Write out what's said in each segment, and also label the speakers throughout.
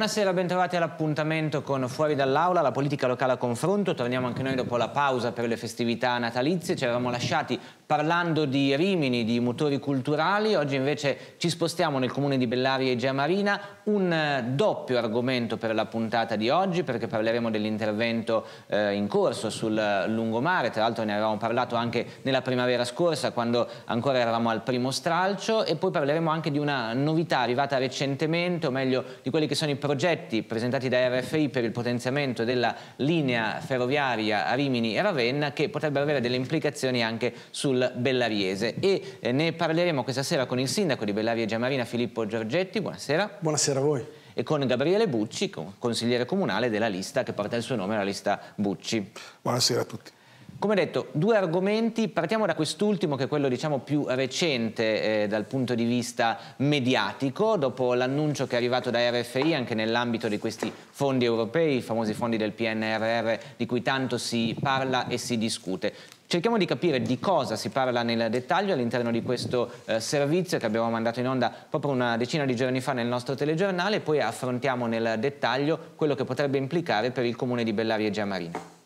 Speaker 1: Buonasera, bentrovati all'appuntamento con Fuori dall'Aula, la politica locale a confronto. Torniamo anche noi dopo la pausa per le festività natalizie. Ci eravamo lasciati parlando di Rimini, di motori culturali. Oggi invece ci spostiamo nel comune di Bellaria e Marina. Un eh, doppio argomento per la puntata di oggi perché parleremo dell'intervento eh, in corso sul lungomare. Tra l'altro ne avevamo parlato anche nella primavera scorsa quando ancora eravamo al primo stralcio. E poi parleremo anche di una novità arrivata recentemente, o meglio di quelli che sono i progetti progetti presentati da RFI per il potenziamento della linea ferroviaria Rimini e Ravenna che potrebbero avere delle implicazioni anche sul Bellariese e eh, ne parleremo questa sera con il sindaco di Bellaria e Giamarina Filippo Giorgetti, buonasera. Buonasera a voi e con Gabriele Bucci, consigliere comunale della lista che porta il suo nome, la lista Bucci.
Speaker 2: Buonasera a tutti.
Speaker 1: Come detto, due argomenti, partiamo da quest'ultimo che è quello diciamo, più recente eh, dal punto di vista mediatico, dopo l'annuncio che è arrivato da RFI anche nell'ambito di questi fondi europei, i famosi fondi del PNRR di cui tanto si parla e si discute. Cerchiamo di capire di cosa si parla nel dettaglio all'interno di questo eh, servizio che abbiamo mandato in onda proprio una decina di giorni fa nel nostro telegiornale e poi affrontiamo nel dettaglio quello che potrebbe implicare per il comune di Bellaria e Giamarino.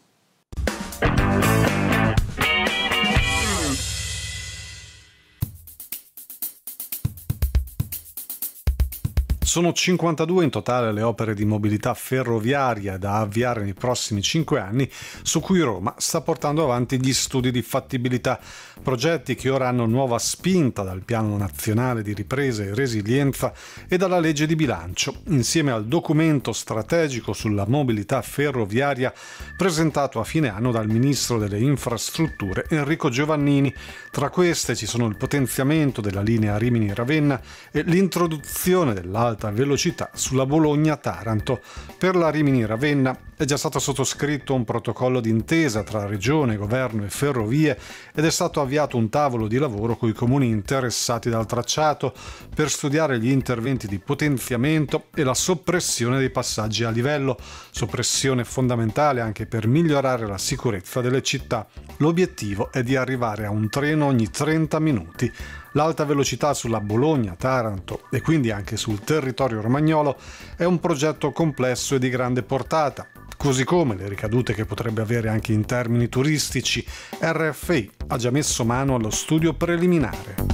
Speaker 3: Sono 52 in totale le opere di mobilità ferroviaria da avviare nei prossimi 5 anni, su cui Roma sta portando avanti gli studi di fattibilità, progetti che ora hanno nuova spinta dal Piano Nazionale di Ripresa e Resilienza e dalla legge di bilancio, insieme al documento strategico sulla mobilità ferroviaria presentato a fine anno dal Ministro delle Infrastrutture Enrico Giovannini. Tra queste ci sono il potenziamento della linea Rimini-Ravenna e l'introduzione dell'alta alta velocità sulla Bologna-Taranto. Per la Rimini-Ravenna è già stato sottoscritto un protocollo d'intesa tra regione, governo e ferrovie ed è stato avviato un tavolo di lavoro con i comuni interessati dal tracciato per studiare gli interventi di potenziamento e la soppressione dei passaggi a livello, soppressione fondamentale anche per migliorare la sicurezza delle città. L'obiettivo è di arrivare a un treno ogni 30 minuti L'alta velocità sulla Bologna-Taranto e quindi anche sul territorio romagnolo è un progetto complesso e di grande portata, così come le ricadute che potrebbe avere anche in termini turistici, RFI ha già messo mano allo studio preliminare.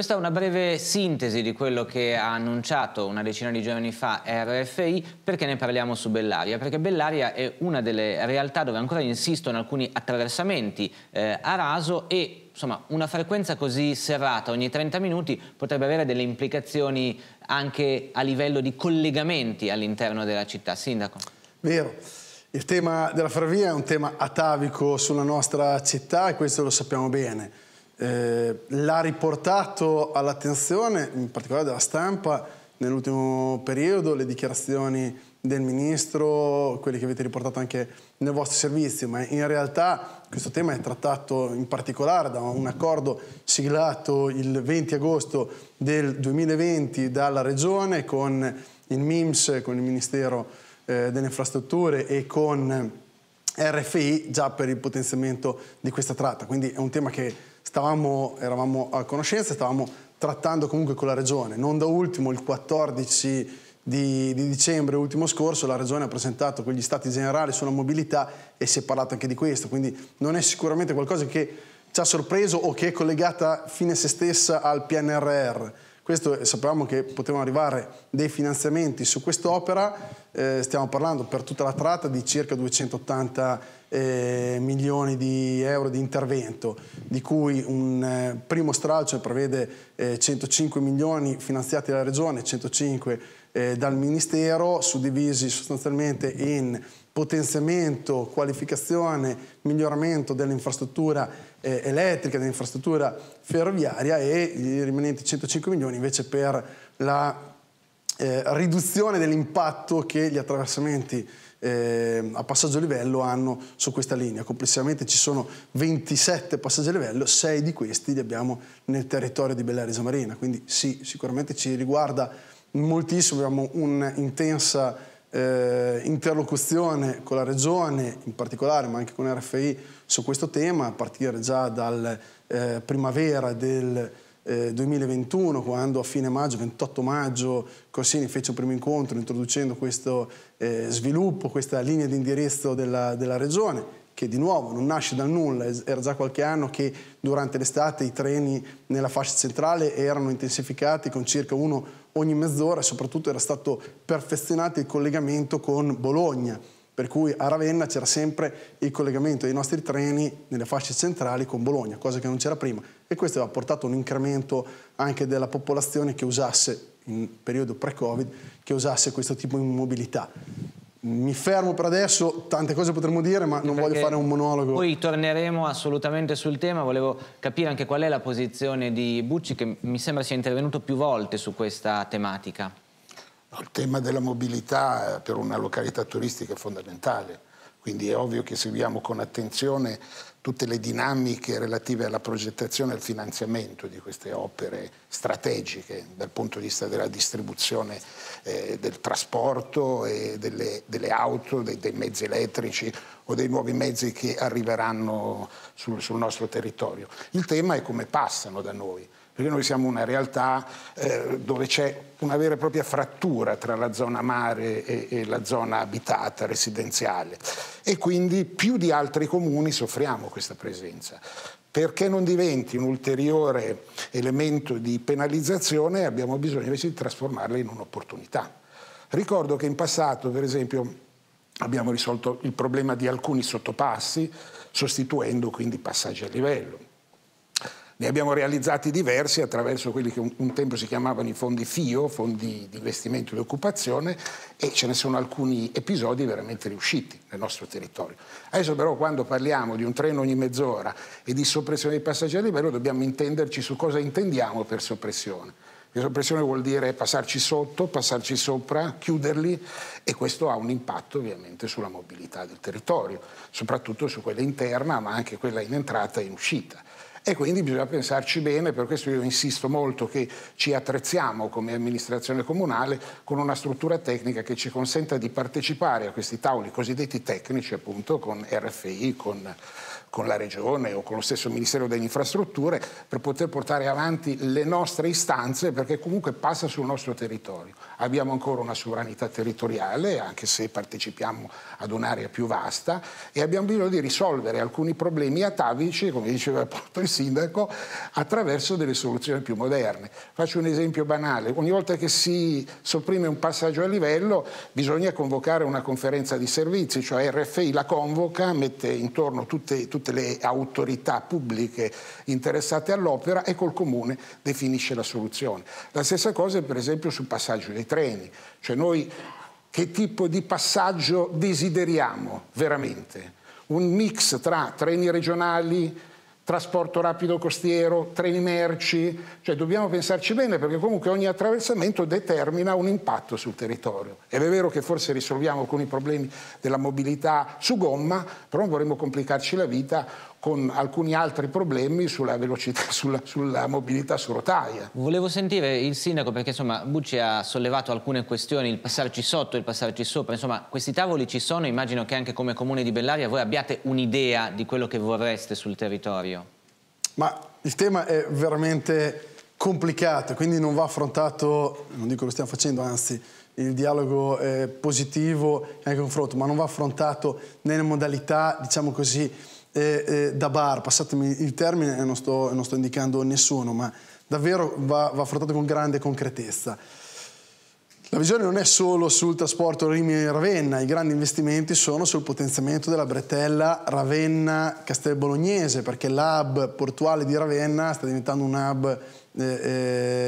Speaker 1: Questa è una breve sintesi di quello che ha annunciato una decina di giorni fa RFI, perché ne parliamo su Bellaria? Perché Bellaria è una delle realtà dove ancora insistono alcuni attraversamenti eh, a raso e insomma, una frequenza così serrata ogni 30 minuti potrebbe avere delle implicazioni anche a livello di collegamenti all'interno della città. Sindaco?
Speaker 4: Vero. Il tema della ferrovia è un tema atavico sulla nostra città e questo lo sappiamo bene eh, l'ha riportato all'attenzione, in particolare della stampa, nell'ultimo periodo, le dichiarazioni del Ministro, quelle che avete riportato anche nel vostro servizio, ma in realtà questo tema è trattato in particolare da un accordo siglato il 20 agosto del 2020 dalla Regione con il MIMS, con il Ministero eh, delle Infrastrutture e con RFI già per il potenziamento di questa tratta. Quindi è un tema che stavamo, eravamo a conoscenza, stavamo trattando comunque con la Regione. Non da ultimo il 14 di, di, dicembre ultimo scorso la Regione ha presentato quegli stati generali sulla mobilità e si è parlato anche di questo, quindi non è sicuramente qualcosa che ci ha sorpreso o che è collegata fine se stessa al PNRR. Questo eh, sapevamo che potevano arrivare dei finanziamenti su quest'opera, eh, stiamo parlando per tutta la tratta di circa 280 milioni eh, milioni di euro di intervento, di cui un eh, primo stralcio prevede eh, 105 milioni finanziati dalla Regione, 105 eh, dal Ministero, suddivisi sostanzialmente in potenziamento, qualificazione, miglioramento dell'infrastruttura eh, elettrica, dell'infrastruttura ferroviaria e i rimanenti 105 milioni invece per la eh, riduzione dell'impatto che gli attraversamenti eh, a passaggio livello hanno su questa linea. Complessivamente ci sono 27 passaggi a livello, 6 di questi li abbiamo nel territorio di Bellarisa Marina, quindi sì, sicuramente ci riguarda moltissimo, abbiamo un'intensa eh, interlocuzione con la Regione in particolare, ma anche con RFI su questo tema, a partire già dal eh, primavera del eh, 2021, quando a fine maggio, 28 maggio, Corsini fece un primo incontro introducendo questo eh, sviluppo, questa linea di indirizzo della, della regione, che di nuovo non nasce dal nulla, era già qualche anno che durante l'estate i treni nella fascia centrale erano intensificati con circa uno ogni mezz'ora e soprattutto era stato perfezionato il collegamento con Bologna per cui a Ravenna c'era sempre il collegamento dei nostri treni nelle fasce centrali con Bologna, cosa che non c'era prima e questo ha portato un incremento anche della popolazione che usasse, in periodo pre-Covid, che usasse questo tipo di mobilità. Mi fermo per adesso, tante cose potremmo dire, ma non voglio fare un monologo.
Speaker 1: Poi torneremo assolutamente sul tema, volevo capire anche qual è la posizione di Bucci, che mi sembra sia intervenuto più volte su questa tematica.
Speaker 2: Il tema della mobilità eh, per una località turistica è fondamentale, quindi è ovvio che seguiamo con attenzione tutte le dinamiche relative alla progettazione e al finanziamento di queste opere strategiche dal punto di vista della distribuzione eh, del trasporto e delle, delle auto, dei, dei, mezzi elettrici o dei nuovi mezzi che arriveranno sul, sul nostro territorio. Il tema è come passano da noi perché noi siamo una realtà eh, dove c'è una vera e propria frattura tra la zona mare e, e, la zona abitata, residenziale. E quindi più di altri comuni soffriamo questa presenza. Perché non diventi un ulteriore elemento di penalizzazione abbiamo bisogno invece di trasformarla in un'opportunità. Ricordo che in passato, per esempio, abbiamo risolto il problema di alcuni sottopassi sostituendo quindi passaggi a livello ne abbiamo realizzati diversi attraverso quelli che un, un tempo si chiamavano i fondi FIO, fondi di investimento e occupazione, e ce ne sono alcuni episodi veramente riusciti nel nostro territorio. Adesso però quando parliamo di un treno ogni mezz'ora e di soppressione dei passeggeri a livello dobbiamo intenderci su cosa intendiamo per soppressione. La soppressione vuol dire passarci sotto, passarci sopra, chiuderli e questo ha un impatto ovviamente sulla mobilità del territorio, soprattutto su quella interna ma anche quella in entrata e in uscita e quindi bisogna pensarci bene, per questo io insisto molto che ci attrezziamo come amministrazione comunale con una struttura tecnica che ci consenta di partecipare a questi tavoli cosiddetti tecnici appunto con RFI, con, con la Regione o con lo stesso Ministero delle Infrastrutture per poter portare avanti le nostre istanze perché comunque passa sul nostro territorio. Abbiamo ancora una sovranità territoriale anche se partecipiamo ad un'area più vasta e abbiamo bisogno di risolvere alcuni problemi atavici come diceva appunto il sindaco attraverso delle soluzioni più moderne. Faccio un esempio banale, ogni volta che si sopprime un passaggio a livello bisogna convocare una conferenza di servizi, cioè RFI la convoca, mette intorno tutte, tutte le autorità pubbliche interessate all'opera e col comune definisce la soluzione. La stessa cosa per esempio sul passaggio dei treni, cioè noi che tipo di passaggio desideriamo veramente? Un mix tra treni regionali, trasporto rapido costiero, treni merci, cioè dobbiamo pensarci bene perché comunque ogni attraversamento determina un impatto sul territorio. Ed è vero che forse risolviamo alcuni problemi della mobilità su gomma, però non vorremmo complicarci la vita con alcuni altri problemi sulla, velocità, sulla, sulla mobilità su rotaia.
Speaker 1: Volevo sentire il sindaco perché insomma Bucci ha sollevato alcune questioni, il passarci sotto, il passarci sopra, insomma questi tavoli ci sono, immagino che anche come comune di Bellaria voi abbiate un'idea di quello che vorreste sul territorio.
Speaker 4: Ma il tema è veramente complicato, quindi non va affrontato, non dico lo stiamo facendo, anzi il dialogo è positivo e anche confronto, ma non va affrontato nelle modalità, diciamo così, eh, eh, da bar, passatemi il termine, non sto, non sto indicando nessuno, ma davvero va, va affrontato con grande concretezza. La visione non è solo sul trasporto Rimini-Ravenna, i grandi investimenti sono sul potenziamento della bretella Ravenna-Castel Bolognese, perché l'hub portuale di Ravenna sta diventando un hub eh,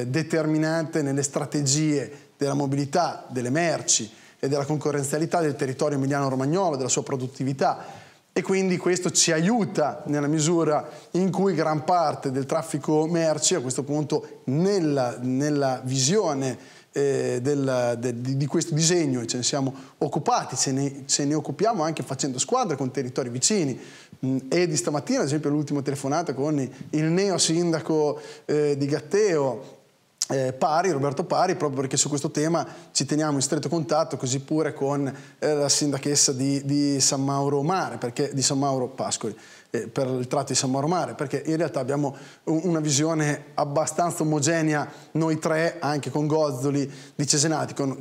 Speaker 4: eh, determinante nelle strategie della mobilità, delle merci e della concorrenzialità del territorio emiliano-romagnolo, della sua produttività e quindi questo ci aiuta nella misura in cui gran parte del traffico merci, a questo punto nella, nella visione eh, del, de, di questo disegno, e ce ne siamo occupati, ce ne, ce ne, occupiamo anche facendo squadra con territori vicini. Mm, e di stamattina, ad esempio, l'ultima telefonata con il neo sindaco eh, di Gatteo, eh, Pari, Roberto Pari, proprio perché su questo tema ci teniamo in stretto contatto, così pure con eh, la sindachessa di, di, San Mauro Mare, perché, di San Mauro Pascoli, eh, per il tratto di San Mauro Mare, perché in realtà abbiamo un, una visione abbastanza omogenea noi tre, anche con Gozzoli di Cesenati, con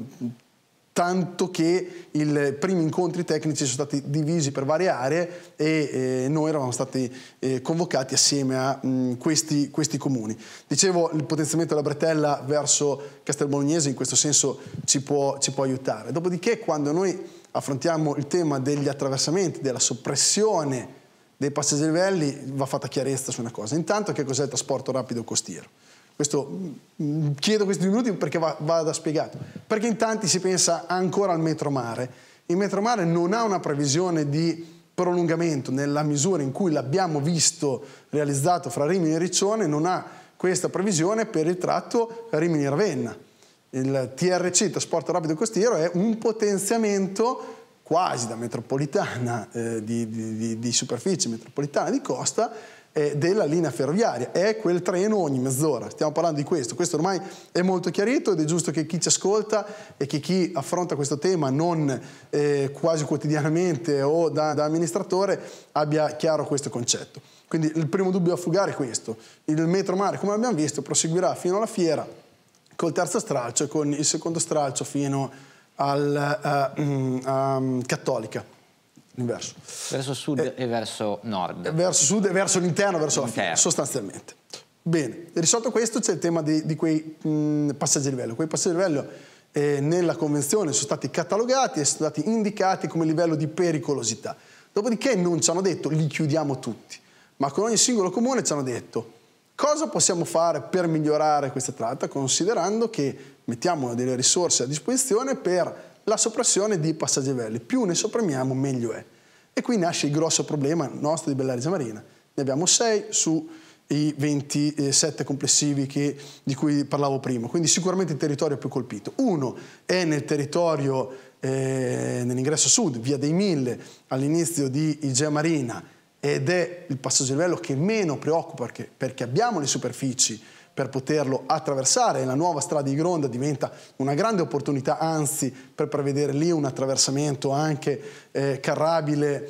Speaker 4: tanto che i primi incontri tecnici sono stati divisi per varie aree e eh, noi eravamo stati eh, convocati assieme a mh, mm, questi, questi, comuni. Dicevo, il potenziamento della bretella verso Castelbolognese in questo senso ci può, ci può aiutare. Dopodiché quando noi affrontiamo il tema degli attraversamenti, della soppressione dei passagelvelli, va fatta chiarezza su una cosa. Intanto che cos'è il trasporto rapido costiero? Questo, mm, chiedo questi due minuti perché va, vada spiegato. Perché in tanti si pensa ancora al metromare. Il metromare non ha una previsione di prolungamento nella misura in cui l'abbiamo visto realizzato fra Rimini e Riccione, non ha questa previsione per il tratto Rimini-Ravenna. Il TRC, il trasporto rapido costiero, è un potenziamento quasi da metropolitana, eh, di, di, di, di superficie metropolitana di costa, eh, della linea ferroviaria, è quel treno ogni mezz'ora, stiamo parlando di questo, questo ormai è molto chiarito ed è giusto che chi ci ascolta e che chi affronta questo tema non eh, quasi quotidianamente o da, da amministratore abbia chiaro questo concetto. Quindi il primo dubbio a fugare è questo, il metro mare come abbiamo visto proseguirà fino alla fiera col terzo stralcio e con il secondo stralcio fino alla eh, mm, uh, um, mm, Cattolica. Inverso. Verso sud e, eh, e, verso nord. Eh, verso sud e verso l'interno, verso Interno. la fine, sostanzialmente. Bene, risolto questo c'è il tema di, di quei mh, mm, passaggi a livello. Quei passaggi a livello eh, nella convenzione sono stati catalogati e sono stati indicati come livello di pericolosità. Dopodiché non ci hanno detto li chiudiamo tutti, ma con ogni singolo comune ci hanno detto cosa possiamo fare per migliorare questa tratta considerando che mettiamo delle risorse a disposizione per la soppressione di passaggi velli. Più ne sopprimiamo, meglio è. E qui nasce il grosso problema nostro di Bellarizia Marina. Ne abbiamo 6 su i 27 complessivi che, di cui parlavo prima, quindi sicuramente il territorio più colpito. Uno è nel territorio, eh, nell'ingresso sud, via dei Mille, all'inizio di Igea Marina, ed è il passaggio livello che meno preoccupa perché, perché abbiamo le superfici per poterlo attraversare. e La nuova strada di Gronda diventa una grande opportunità, anzi per prevedere lì un attraversamento anche eh, carrabile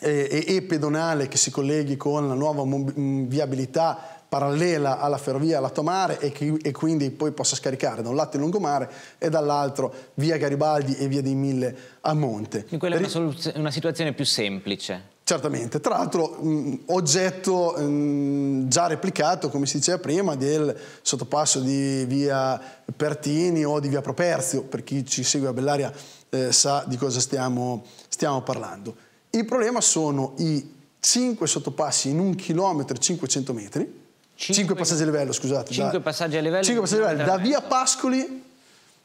Speaker 4: e, eh, e, e pedonale che si colleghi con la nuova mm, viabilità parallela alla ferrovia Latomare e, che, e quindi poi possa scaricare da un lato il lungomare e dall'altro via Garibaldi e via dei Mille a monte. Quindi quella è una, una situazione più semplice. Certamente, tra l'altro mh, mm, oggetto mh, mm, già replicato, come si diceva prima, del sottopasso di via Pertini o di via Properzio, per chi ci segue a Bellaria eh, sa di cosa stiamo, stiamo parlando. Il problema sono i 5 sottopassi in un chilometro 500 metri, 5 passaggi a livello, scusate. 5 da,
Speaker 1: passaggi a livello. 5 passaggi a livello. Da
Speaker 4: via Pascoli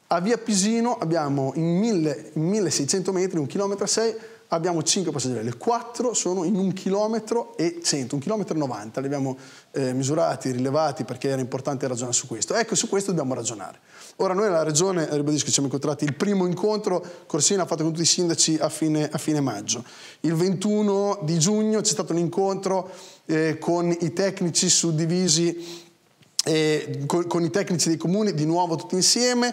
Speaker 4: a via Pisino abbiamo in, 1000, in 1600 metri, 1 km 6 abbiamo 5 passeggeri, le 4 sono in 1 km e 100, 1 km 90, li abbiamo eh, misurati, rilevati perché era importante ragionare su questo. Ecco, su questo dobbiamo ragionare. Ora noi alla regione, eh, ribadisco, ci siamo incontrati, il primo incontro Corsina ha fatto con tutti i sindaci a fine, a fine maggio, il 21 di giugno c'è stato un incontro eh, con i tecnici suddivisi eh, con, con i tecnici dei comuni, di nuovo tutti insieme,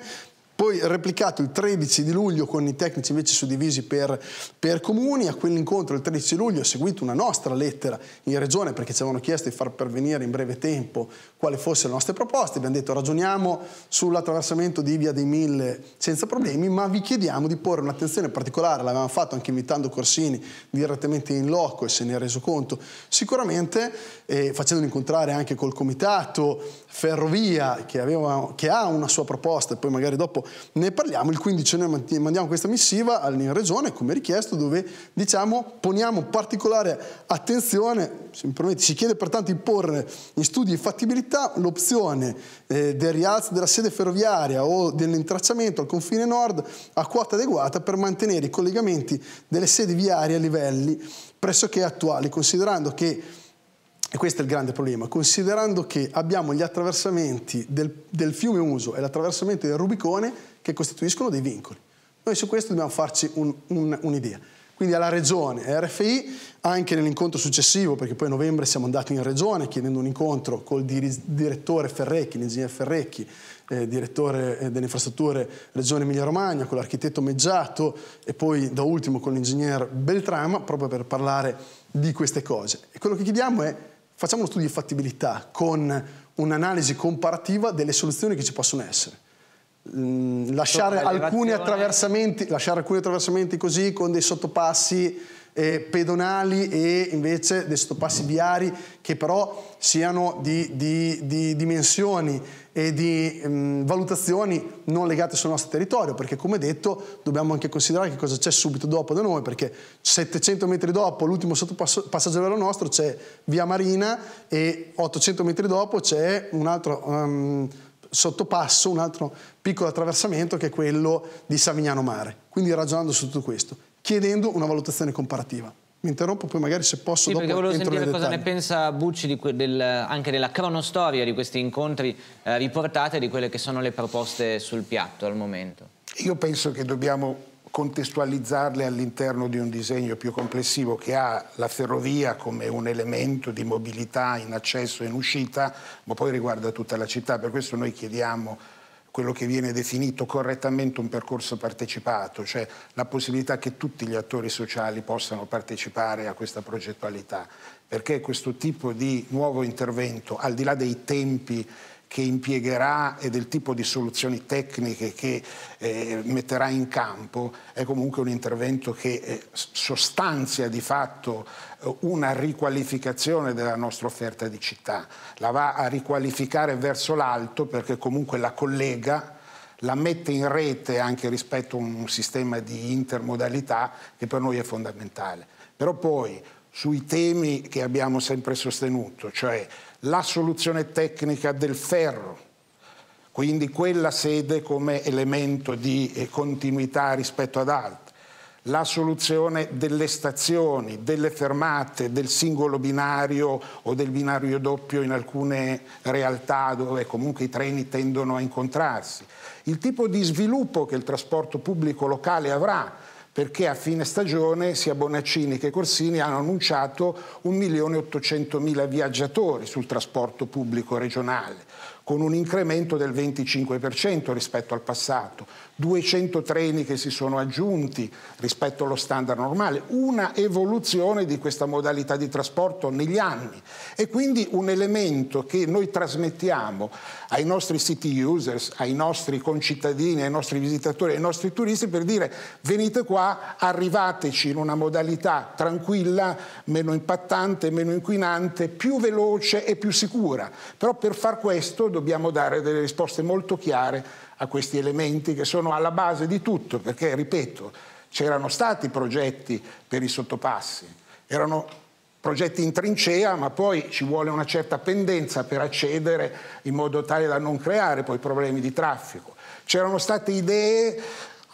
Speaker 4: poi replicato il 13 di luglio con i tecnici invece suddivisi per, per comuni, a quell'incontro il 13 luglio è seguita una nostra lettera in regione perché ci avevano chiesto di far pervenire in breve tempo quali fossero le nostre proposte, abbiamo detto ragioniamo sull'attraversamento di Via dei Mille senza problemi, ma vi chiediamo di porre un'attenzione particolare, l'avevamo fatto anche invitando Corsini direttamente in loco e se ne è reso conto sicuramente, eh, facendolo incontrare anche col comitato Ferrovia che, aveva, che ha una sua proposta e poi magari dopo ne parliamo, il 15 noi mandiamo questa missiva in regione come richiesto dove diciamo poniamo particolare attenzione, permette, si chiede pertanto di porre in studio di fattibilità l'opzione eh, del rialzo della sede ferroviaria o dell'intracciamento al confine nord a quota adeguata per mantenere i collegamenti delle sedi viarie a livelli pressoché attuali, considerando che e questo è il grande problema, considerando che abbiamo gli attraversamenti del, del fiume Uso e l'attraversamento del Rubicone che costituiscono dei vincoli. Noi su questo dobbiamo farci un'idea. Un, un Quindi alla Regione RFI, anche nell'incontro successivo, perché poi a novembre siamo andati in Regione chiedendo un incontro col direttore Ferrecchi, l'ingegner Ferrecchi, eh, direttore eh, delle infrastrutture Regione Emilia-Romagna, con l'architetto Meggiato e poi da ultimo con l'ingegner Beltrama, proprio per parlare di queste cose. E quello che chiediamo è facciamo uno studio di fattibilità con un'analisi comparativa delle soluzioni che ci possono essere. Mm, lasciare alcuni, lasciare alcuni attraversamenti così con dei sottopassi eh, pedonali e invece dei sottopassi viari che però siano di, di, di dimensioni e di mh, mm, valutazioni non legate sul nostro territorio, perché come detto dobbiamo anche considerare che cosa c'è subito dopo da noi, perché 700 metri dopo l'ultimo sottopassaggio vero nostro c'è Via Marina e 800 metri dopo c'è un altro... Um, sottopasso, un altro piccolo attraversamento che è quello di Savignano Mare. Quindi ragionando su tutto questo, chiedendo una valutazione comparativa. Mi interrompo, poi magari se posso sì, dopo perché volevo sentire cosa ne
Speaker 1: pensa Bucci del, anche della cronostoria di questi incontri eh, riportati e di quelle che sono le proposte sul piatto al momento.
Speaker 2: Io penso che dobbiamo contestualizzarle all'interno di un disegno più complessivo che ha la ferrovia come un elemento di mobilità in accesso e in uscita, ma poi riguarda tutta la città. Per questo noi chiediamo quello che viene definito correttamente un percorso partecipato, cioè la possibilità che tutti gli attori sociali possano partecipare a questa progettualità, perché questo tipo di nuovo intervento, al di là dei tempi che impiegherà e del tipo di soluzioni tecniche che eh, metterà in campo è comunque un intervento che eh, sostanzia di fatto eh, una riqualificazione della nostra offerta di città, la va a riqualificare verso l'alto perché comunque la collega la mette in rete anche rispetto a un sistema di intermodalità che per noi è fondamentale. Però poi sui temi che abbiamo sempre sostenuto, cioè la soluzione tecnica del ferro, quindi quella sede come elemento di eh, continuità rispetto ad altri, la soluzione delle stazioni, delle fermate, del singolo binario o del binario doppio in alcune realtà dove comunque i treni tendono a incontrarsi, il tipo di sviluppo che il trasporto pubblico locale avrà, perché a fine stagione sia Bonaccini che Corsini hanno annunciato 1.800.000 viaggiatori sul trasporto pubblico regionale con un incremento del 25% rispetto al passato, 200 treni che si sono aggiunti rispetto allo standard normale, una evoluzione di questa modalità di trasporto negli anni e quindi un elemento che noi trasmettiamo ai nostri city users, ai nostri concittadini, ai nostri visitatori, ai nostri turisti per dire venite qua, arrivateci in una modalità tranquilla, meno impattante, meno inquinante, più veloce e più sicura. Però per far questo dobbiamo dare delle risposte molto chiare a questi elementi che sono alla base di tutto, perché, ripeto, c'erano stati progetti per i sottopassi, erano progetti in trincea, ma poi ci vuole una certa pendenza per accedere in modo tale da non creare poi problemi di traffico. C'erano state idee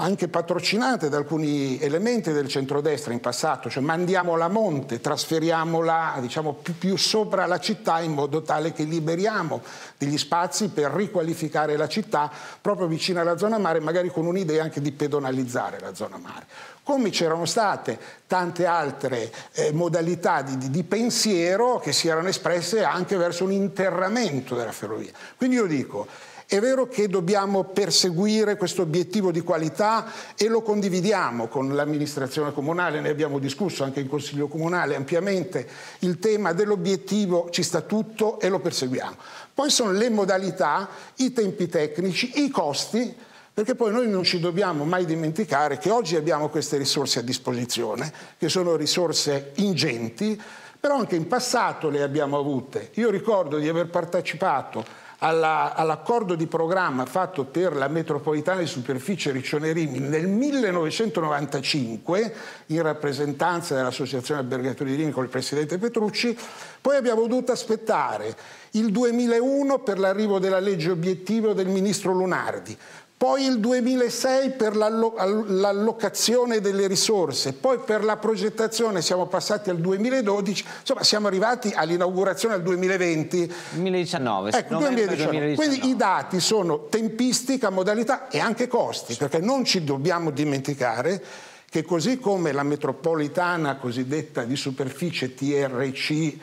Speaker 2: anche patrocinate da alcuni elementi del centrodestra in passato, cioè mandiamola a monte, trasferiamola diciamo, più, più sopra la città in modo tale che liberiamo degli spazi per riqualificare la città proprio vicino alla zona mare, magari con un'idea anche di pedonalizzare la zona mare. Come c'erano state tante altre eh, modalità di, di, di pensiero che si erano espresse anche verso un interramento della ferrovia. Quindi io dico, è vero che dobbiamo perseguire questo obiettivo di qualità e lo condividiamo con l'amministrazione comunale, ne abbiamo discusso anche in Consiglio Comunale ampiamente, il tema dell'obiettivo ci sta tutto e lo perseguiamo. Poi sono le modalità, i tempi tecnici, i costi, perché poi noi non ci dobbiamo mai dimenticare che oggi abbiamo queste risorse a disposizione, che sono risorse ingenti, però anche in passato le abbiamo avute. Io ricordo di aver partecipato alla, all'accordo di programma fatto per la metropolitana di superficie Riccione Rimini nel 1995 in rappresentanza dell'Associazione Albergatori di Rimini con il Presidente Petrucci, poi abbiamo dovuto aspettare il 2001 per l'arrivo della legge obiettivo del Ministro Lunardi, poi il 2006 per l'allocazione delle risorse, poi per la progettazione siamo passati al 2012, insomma siamo arrivati all'inaugurazione al 2020. 2019, ecco, 2019. 2019. Quindi i dati sono tempistica, modalità e anche costi, perché non ci dobbiamo dimenticare che così come la metropolitana cosiddetta di superficie TRC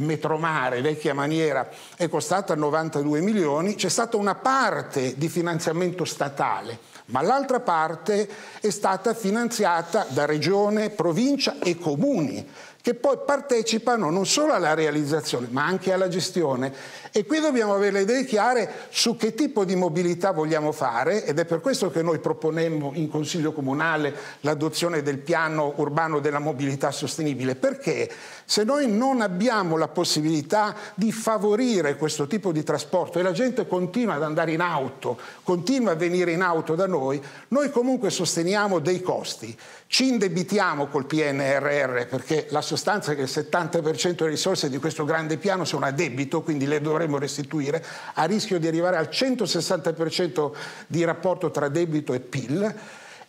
Speaker 2: metromare, vecchia maniera, è costata 92 milioni, c'è stata una parte di finanziamento statale, ma l'altra parte è stata finanziata da regione, provincia e comuni che poi partecipano non solo alla realizzazione ma anche alla gestione e qui dobbiamo avere le idee chiare su che tipo di mobilità vogliamo fare ed è per questo che noi proponemmo in Consiglio Comunale l'adozione del piano urbano della mobilità sostenibile perché se noi non abbiamo la possibilità di favorire questo tipo di trasporto e la gente continua ad andare in auto, continua a venire in auto da noi, noi comunque sosteniamo dei costi. Ci indebitiamo col PNRR perché la sostanza è che il 70% delle risorse di questo grande piano sono a debito, quindi le dovremmo restituire, a rischio di arrivare al 160% di rapporto tra debito e PIL.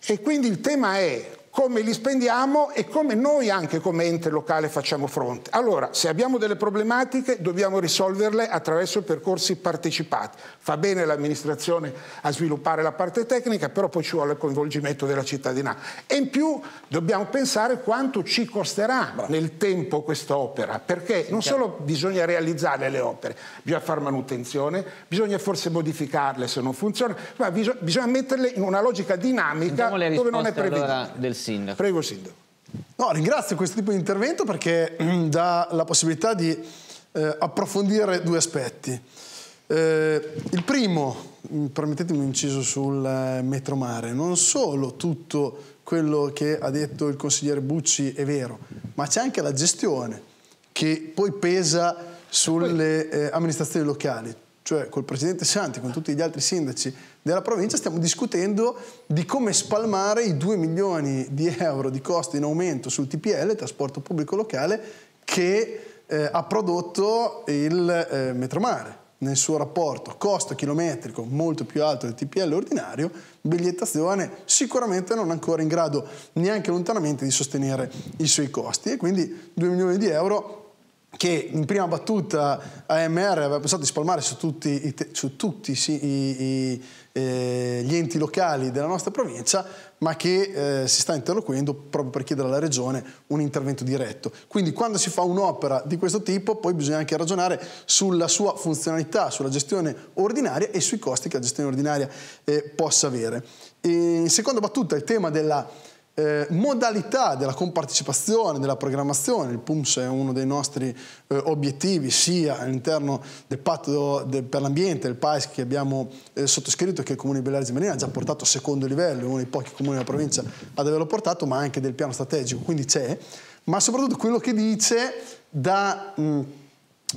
Speaker 2: E quindi il tema è come li spendiamo e come noi anche come ente locale facciamo fronte. Allora, se abbiamo delle problematiche dobbiamo risolverle attraverso percorsi partecipati. Fa bene l'amministrazione a sviluppare la parte tecnica, però poi ci vuole il coinvolgimento della cittadinanza. E in più dobbiamo pensare quanto ci costerà nel tempo quest'opera, perché non solo bisogna realizzare le opere, bisogna fare manutenzione, bisogna forse modificarle se non funziona, ma bisogna, metterle in una logica dinamica diciamo dove
Speaker 1: non è prevedibile. Allora Sindaco. Prego Sindaco.
Speaker 4: No, ringrazio questo tipo di intervento perché dà la possibilità di eh, approfondire due aspetti. Eh, il primo, mm, permettetemi un inciso sul eh, metromare, non solo tutto quello che ha detto il consigliere Bucci è vero, ma c'è anche la gestione che poi pesa sulle eh, amministrazioni locali, cioè col presidente Santi, con tutti gli altri sindaci della provincia stiamo discutendo di come spalmare i 2 milioni di euro di costi in aumento sul TPL, trasporto pubblico locale, che eh, ha prodotto il eh, Metromare nel suo rapporto costo chilometrico molto più alto del TPL ordinario, bigliettazione sicuramente non ancora in grado neanche lontanamente di sostenere i suoi costi e quindi 2 milioni di euro che in prima battuta AMR aveva pensato di spalmare su tutti i, su tutti, sì, i, i eh, gli enti locali della nostra provincia, ma che eh, si sta interloquendo proprio per chiedere alla Regione un intervento diretto. Quindi quando si fa un'opera di questo tipo poi bisogna anche ragionare sulla sua funzionalità, sulla gestione ordinaria e sui costi che la gestione ordinaria eh, possa avere. E in seconda battuta il tema della eh, modalità della compartecipazione, della programmazione, il PUMS è uno dei nostri eh, obiettivi sia all'interno del patto de, per l'ambiente, il PAIS che abbiamo eh, sottoscritto che il Comune di Bellari Marina ha già portato a secondo livello, uno dei pochi comuni della provincia ad averlo portato, ma anche del piano strategico, quindi c'è, ma soprattutto quello che dice da mh,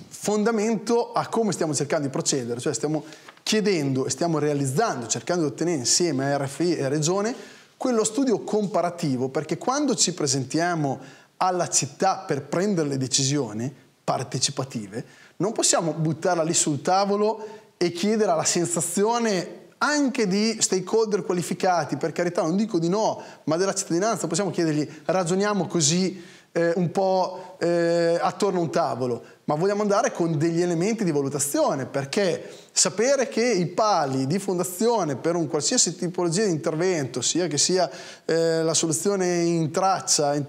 Speaker 4: fondamento a come stiamo cercando di procedere, cioè stiamo chiedendo e stiamo realizzando, cercando di ottenere insieme a RFI e Regione quello studio comparativo, perché quando ci presentiamo alla città per prendere le decisioni partecipative, non possiamo buttarla lì sul tavolo e chiedere alla sensazione anche di stakeholder qualificati, per carità non dico di no, ma della cittadinanza possiamo chiedergli ragioniamo così eh, un po' eh, attorno a un tavolo ma vogliamo andare con degli elementi di valutazione, perché sapere che i pali di fondazione per un qualsiasi tipologia di intervento, sia che sia eh, la soluzione in traccia, in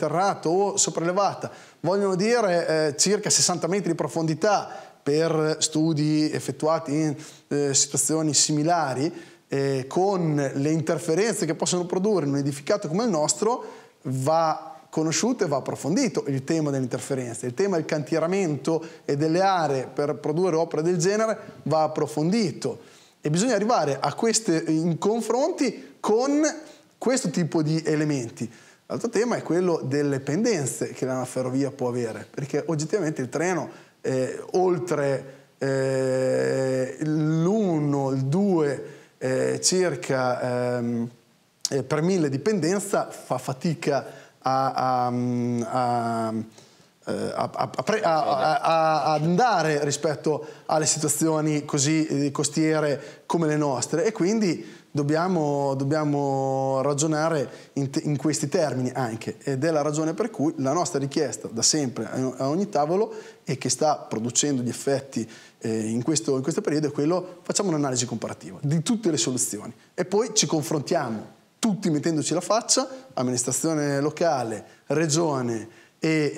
Speaker 4: o sopraelevata, vogliono dire eh, circa 60 metri di profondità per studi effettuati in eh, situazioni similari, eh, con le interferenze che possono produrre in un edificato come il nostro, va conosciuto e va approfondito il tema delle interferenze, il tema del cantieramento e delle aree per produrre opere del genere va approfondito e bisogna arrivare a questi confronti con questo tipo di elementi. L'altro tema è quello delle pendenze che la ferrovia può avere, perché oggettivamente il treno eh, oltre eh, l'1, il 2 eh, circa ehm, eh, per mille dipendenza fa fatica a Mm, eh, a, a, a, a andare rispetto alle situazioni così eh, costiere come le nostre e quindi Dobbiamo, dobbiamo, ragionare in, in, questi termini anche ed è la ragione per cui la nostra richiesta da sempre a ogni tavolo e che sta producendo gli effetti eh, in, questo, in questo periodo è quello facciamo un'analisi comparativa di tutte le soluzioni e poi ci confrontiamo tutti mettendoci la faccia, amministrazione locale, regione e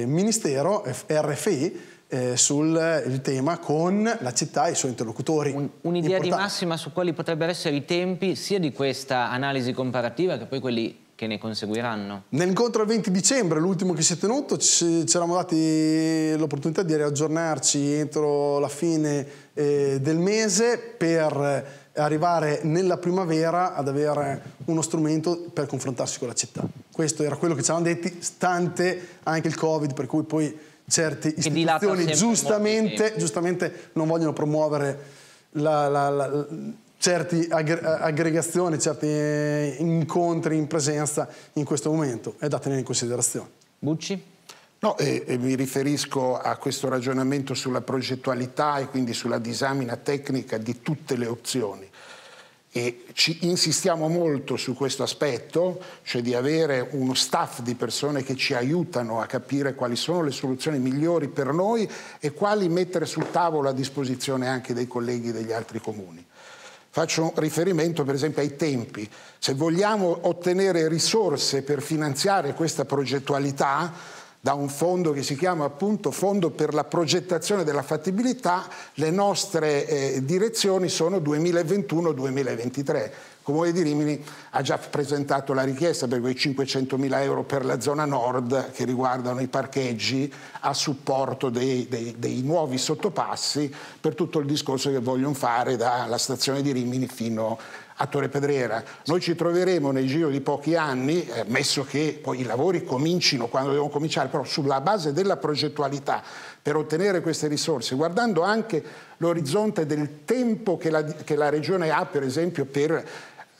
Speaker 4: eh, ministero, RFI, eh, sul eh, tema con la città e i suoi interlocutori. Un, un'idea Importante. di
Speaker 1: massima su quali potrebbero essere i tempi sia di questa analisi comparativa che poi quelli che ne conseguiranno.
Speaker 4: Nell'incontro del 20 dicembre, l'ultimo che si è tenuto, ci, ci eravamo dati l'opportunità di riaggiornarci entro la fine eh, del mese per arrivare nella primavera ad avere uno strumento per confrontarsi con la città. Questo era quello che ci hanno detto, stante anche il Covid, per cui poi certe istituzioni giustamente, giustamente, non vogliono promuovere la, la, la, certe aggregazioni, certi eh, incontri in presenza in questo momento. È da tenere in considerazione. Bucci?
Speaker 2: No, e, e mi riferisco a questo ragionamento sulla progettualità e quindi sulla disamina tecnica di tutte le opzioni. E ci insistiamo molto su questo aspetto, cioè di avere uno staff di persone che ci aiutano a capire quali sono le soluzioni migliori per noi e quali mettere sul tavolo a disposizione anche dei colleghi degli altri comuni. Faccio riferimento per esempio ai tempi. Se vogliamo ottenere risorse per finanziare questa progettualità, da un fondo che si chiama appunto Fondo per la progettazione della fattibilità, le nostre eh, direzioni sono 2021-2023. Comune di Rimini ha già presentato la richiesta per quei 500 mila euro per la zona nord che riguardano i parcheggi a supporto dei, dei, dei nuovi sottopassi per tutto il discorso che vogliono fare dalla stazione di Rimini fino a a Torre Pedrera. Noi ci troveremo nel giro di pochi anni, eh, messo che poi i lavori comincino quando devono cominciare, però sulla base della progettualità per ottenere queste risorse, guardando anche l'orizzonte del tempo che la, che la, Regione ha, per esempio, per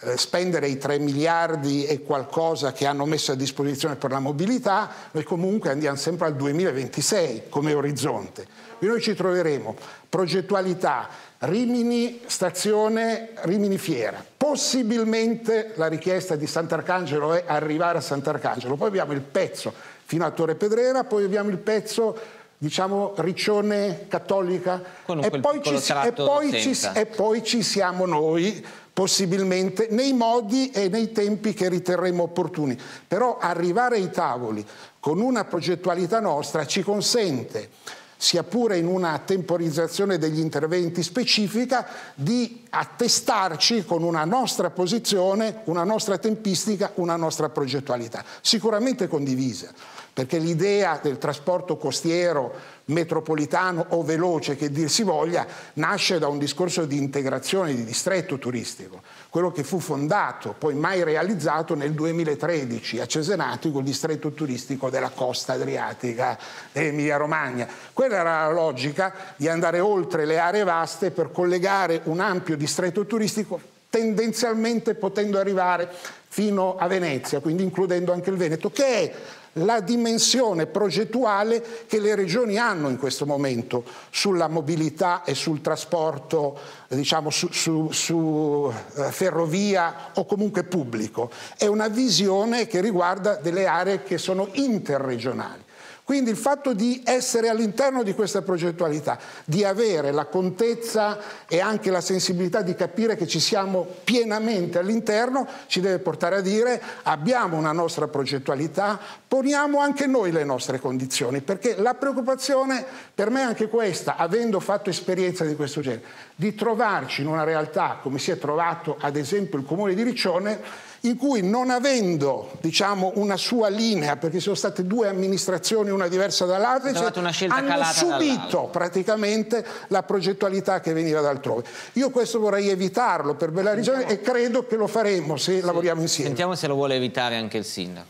Speaker 2: eh, spendere i 3 miliardi e qualcosa che hanno messo a disposizione per la mobilità, noi comunque andiamo sempre al 2026 come orizzonte. Quindi noi ci troveremo progettualità, Rimini stazione, Rimini Fiera. Possibilmente la richiesta di Sant'Arcangelo è arrivare a Sant'Arcangelo. Poi abbiamo il pezzo fino a Torre Pedrera, poi abbiamo il pezzo diciamo Riccione cattolica e poi, ci, e, poi ci, e poi, ci, siamo noi possibilmente nei modi e nei tempi che riterremo opportuni però arrivare ai tavoli con una progettualità nostra ci consente sia pure in una temporizzazione degli interventi specifica, di attestarci con una nostra posizione, una nostra tempistica, una nostra progettualità, sicuramente condivisa, perché l'idea del trasporto costiero metropolitano o veloce che dir si voglia nasce da un discorso di integrazione di distretto turistico, quello che fu fondato, poi mai realizzato nel 2013 a Cesenatico, il distretto turistico della costa adriatica emilia Romagna. Quella era la logica di andare oltre le aree vaste per collegare un ampio distretto turistico tendenzialmente potendo arrivare fino a Venezia, quindi includendo anche il Veneto, che è la dimensione progettuale che le regioni hanno in questo momento sulla mobilità e sul trasporto diciamo, su, su, su eh, ferrovia o comunque pubblico. È una visione che riguarda delle aree che sono interregionali. Quindi il fatto di essere all'interno di questa progettualità, di avere la contezza e anche la sensibilità di capire che ci siamo pienamente all'interno, ci deve portare a dire abbiamo una nostra progettualità, poniamo anche noi le nostre condizioni, perché la preoccupazione per me è anche questa, avendo fatto esperienza di questo genere, di trovarci in una realtà come si è trovato ad esempio il comune di Riccione, in cui non avendo diciamo, una sua linea, perché sono state due amministrazioni, una diversa dall'altra, cioè, hanno subito praticamente la progettualità che veniva da altrove. Io questo vorrei evitarlo per bella Sentiamo. ragione e credo che lo faremo se sì. lavoriamo insieme. Sentiamo se lo vuole
Speaker 1: evitare anche il sindaco.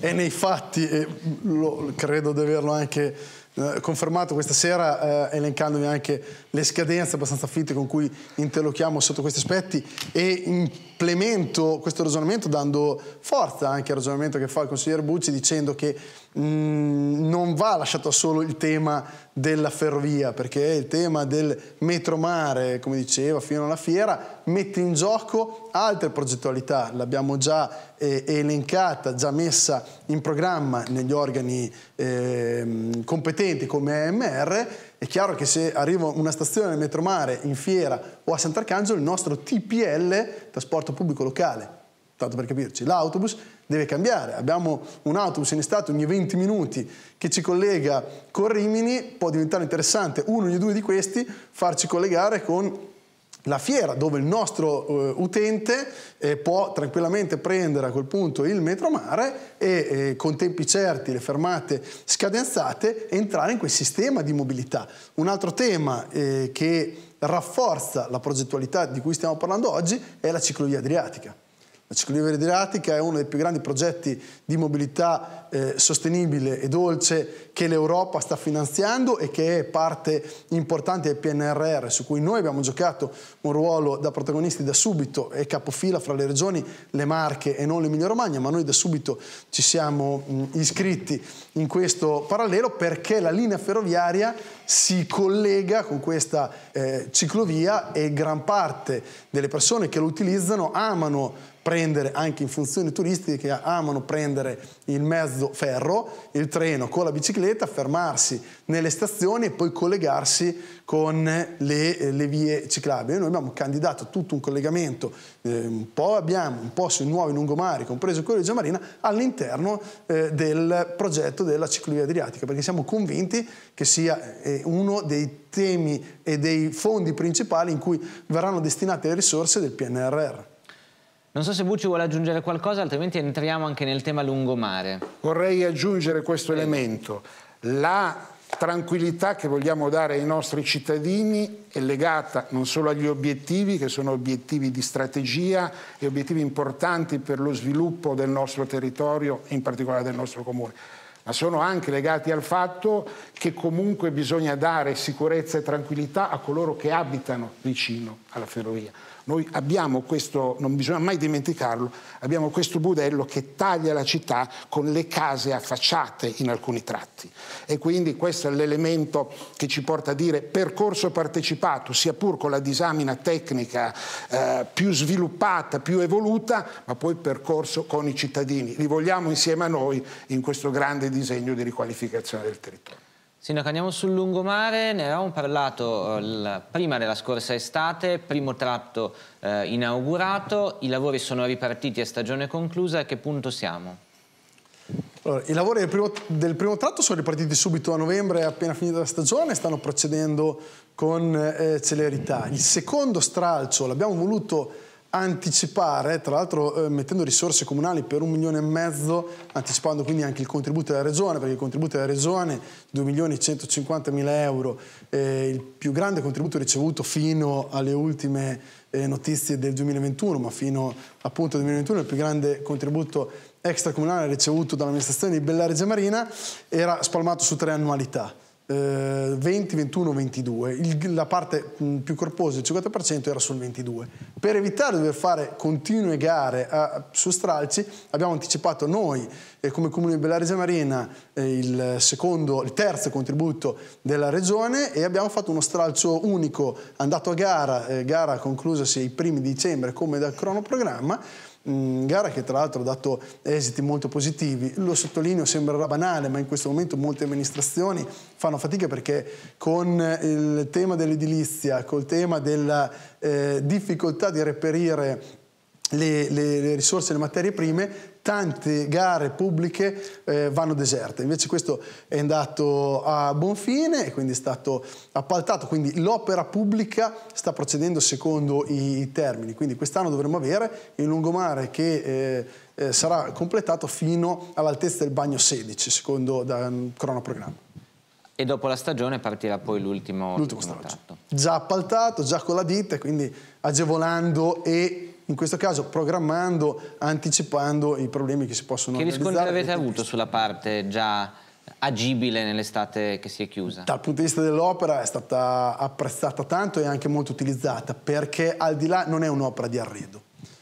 Speaker 4: e nei fatti, e lo, credo di averlo anche eh, confermato questa sera eh, elencandovi anche le scadenze abbastanza fitte con cui interlochiamo sotto questi aspetti e in implemento questo ragionamento dando forza anche al ragionamento che fa il consigliere Bucci dicendo che mh, mm, non va lasciato solo il tema della ferrovia, perché il tema del metromare, come diceva, fino alla fiera, mette in gioco altre progettualità, l'abbiamo già eh, elencata, già messa in programma negli organi eh, competenti come AMR è chiaro che se arriva una stazione nel metromare in fiera o a Sant'Arcangelo, il nostro TPL, trasporto pubblico locale, tanto per capirci, l'autobus deve cambiare. Abbiamo un autobus in estate ogni 20 minuti che ci collega con Rimini, può diventare interessante uno ogni due di questi farci collegare con la fiera dove il nostro uh, utente eh, può tranquillamente prendere a quel punto il metromare e eh, con tempi certi, le fermate scadenzate, entrare in quel sistema di mobilità. Un altro tema eh, che rafforza la progettualità di cui stiamo parlando oggi è la ciclovia adriatica. La ciclovia adriatica è uno dei più grandi progetti di mobilità eh, sostenibile e dolce che l'Europa sta finanziando e che è parte importante del PNRR, su cui noi abbiamo giocato un ruolo da protagonisti da subito e capofila fra le regioni, le Marche e non l'Emilia Romagna, ma noi da subito ci siamo mh, iscritti in questo parallelo perché la linea ferroviaria si collega con questa eh, ciclovia e gran parte delle persone che lo utilizzano amano prendere anche in funzione turistiche, amano prendere il mezzo ferro, il treno con la bicicletta, fermarsi nelle stazioni e poi collegarsi con le, eh, le vie ciclabili. Noi abbiamo candidato tutto un collegamento, eh, un po' abbiamo, un po' sui nuovi lungomari, compreso quello di Giamarina, all'interno eh, del progetto della ciclovia adriatica, perché siamo convinti che sia eh, uno dei temi e dei fondi principali in cui verranno destinate le risorse del PNRR.
Speaker 1: Non so se Bucci vuole aggiungere qualcosa, altrimenti entriamo anche nel tema lungomare.
Speaker 2: Vorrei aggiungere questo eh. elemento. La tranquillità che vogliamo dare ai nostri cittadini è legata non solo agli obiettivi, che sono obiettivi di strategia e obiettivi importanti per lo sviluppo del nostro territorio e in particolare del nostro comune, ma sono anche legati al fatto che comunque bisogna dare sicurezza e tranquillità a coloro che abitano vicino alla ferrovia. Noi abbiamo questo, non bisogna mai dimenticarlo, abbiamo questo budello che taglia la città con le case affacciate in alcuni tratti. E quindi questo è l'elemento che ci porta a dire percorso partecipato, sia pur con la disamina tecnica eh, più sviluppata, più evoluta, ma poi percorso con i cittadini. Li vogliamo insieme a noi in questo grande disegno di riqualificazione del territorio.
Speaker 1: Sindaco, andiamo sul lungomare, ne avevamo parlato eh, prima della scorsa estate, primo tratto eh, inaugurato, i lavori sono ripartiti a stagione conclusa, a che punto siamo?
Speaker 4: Allora, I lavori del primo, del primo, tratto sono ripartiti subito a novembre, appena finita la stagione, stanno procedendo con eh, celerità. Il secondo stralcio l'abbiamo voluto anticipare, tra l'altro eh, mettendo risorse comunali per un milione e mezzo, anticipando quindi anche il contributo della regione, perché il contributo della regione 2 milioni e 150 mila euro, eh, il più grande contributo ricevuto fino alle ultime eh, notizie del 2021, ma fino appunto al 2021 il più grande contributo extracomunale ricevuto dall'amministrazione di Bella Regia Marina era spalmato su tre annualità. 20, 21, 22, Il, la parte mm, più corposa il 50% era sul 22. Per evitare di dover fare continue gare a, a, su stralci abbiamo anticipato noi eh, come Comune di Bellarese Marina eh, il, secondo, il terzo contributo della regione e abbiamo fatto uno stralcio unico andato a gara, eh, gara conclusasi i primi di dicembre come dal cronoprogramma mh, mm, gara che tra l'altro ha dato esiti molto positivi. Lo sottolineo, sembrerà banale, ma in questo momento molte amministrazioni fanno fatica perché con il tema dell'edilizia, col tema della eh, difficoltà di reperire le, le, le risorse, le materie prime, tante gare pubbliche eh, vanno deserte. Invece questo è andato a buon fine e quindi è stato appaltato, quindi l'opera pubblica sta procedendo secondo i termini. Quindi quest'anno dovremo avere il lungomare che eh, eh, sarà completato fino all'altezza del bagno 16, secondo da, mm, cronoprogramma.
Speaker 1: E dopo la stagione partirà poi l'ultimo, l'ultimo
Speaker 4: Già appaltato, già con la ditta, quindi agevolando e in questo caso programmando, anticipando i problemi che si possono avere. Che riscontri avete
Speaker 1: avuto sulla parte già agibile nell'estate che si è chiusa? Dal
Speaker 4: punto di vista dell'opera è stata apprezzata tanto e anche molto utilizzata perché al di là non è un'opera di arredo,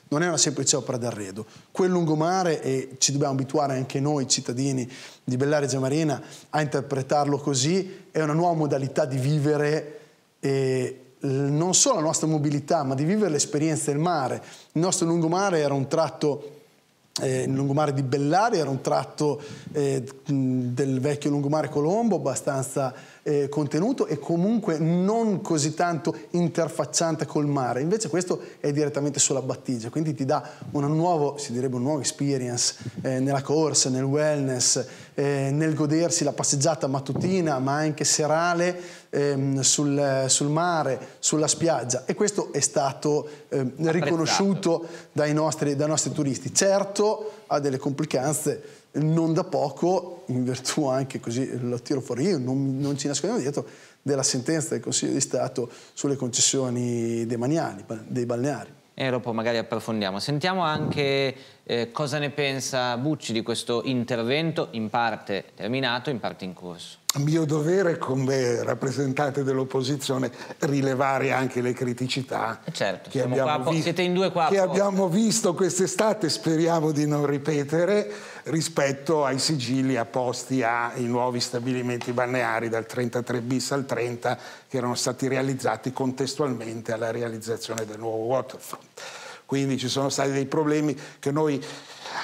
Speaker 4: non è una semplice opera di arredo. Quel lungomare, e ci dobbiamo abituare anche noi cittadini di Bellaregia Marina a interpretarlo così, è una nuova modalità di vivere e, non solo la nostra mobilità, ma di vivere l'esperienza del mare. Il nostro lungomare era un tratto eh, il lungomare di Bellari era un tratto eh, del vecchio lungomare Colombo abbastanza eh, contenuto e comunque non così tanto interfacciante col mare. Invece questo è direttamente sulla battigia, quindi ti dà una nuova, si direbbe una nuova experience eh, nella corsa, nel wellness, eh, nel godersi la passeggiata mattutina ma anche serale ehm, sul, sul, mare, sulla spiaggia e questo è stato ehm, riconosciuto dai nostri, dai nostri turisti. Certo ha delle complicanze non da poco, in virtù anche così, lo tiro fuori io, non, non ci nascondiamo dietro, della sentenza del Consiglio di Stato sulle concessioni demaniali, dei balneari.
Speaker 1: E dopo magari approfondiamo. Sentiamo anche eh, cosa ne pensa Bucci di questo intervento, in parte terminato, in parte in corso
Speaker 4: mio
Speaker 2: dovere come rappresentante dell'opposizione rilevare anche le criticità eh, certo, che, abbiamo, vi che abbiamo visto quest'estate, speriamo di non ripetere, rispetto ai sigilli apposti ai nuovi stabilimenti balneari dal 33 bis al 30 che erano stati realizzati contestualmente alla realizzazione del nuovo waterfront. Quindi ci sono stati dei problemi che noi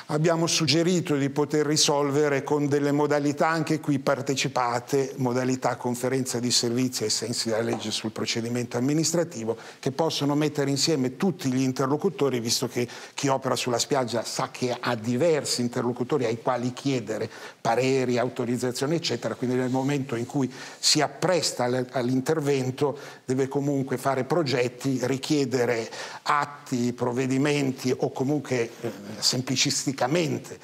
Speaker 2: abbiamo suggerito di poter risolvere con delle modalità anche qui partecipate, modalità conferenza di servizi ai sensi della legge sul procedimento amministrativo, che possono mettere insieme tutti gli interlocutori, visto che chi opera sulla spiaggia sa che ha diversi interlocutori ai quali chiedere pareri, autorizzazioni, eccetera, quindi nel momento in cui si appresta all'intervento deve comunque fare progetti, richiedere atti, provvedimenti o comunque eh, semplicissimi logisticamente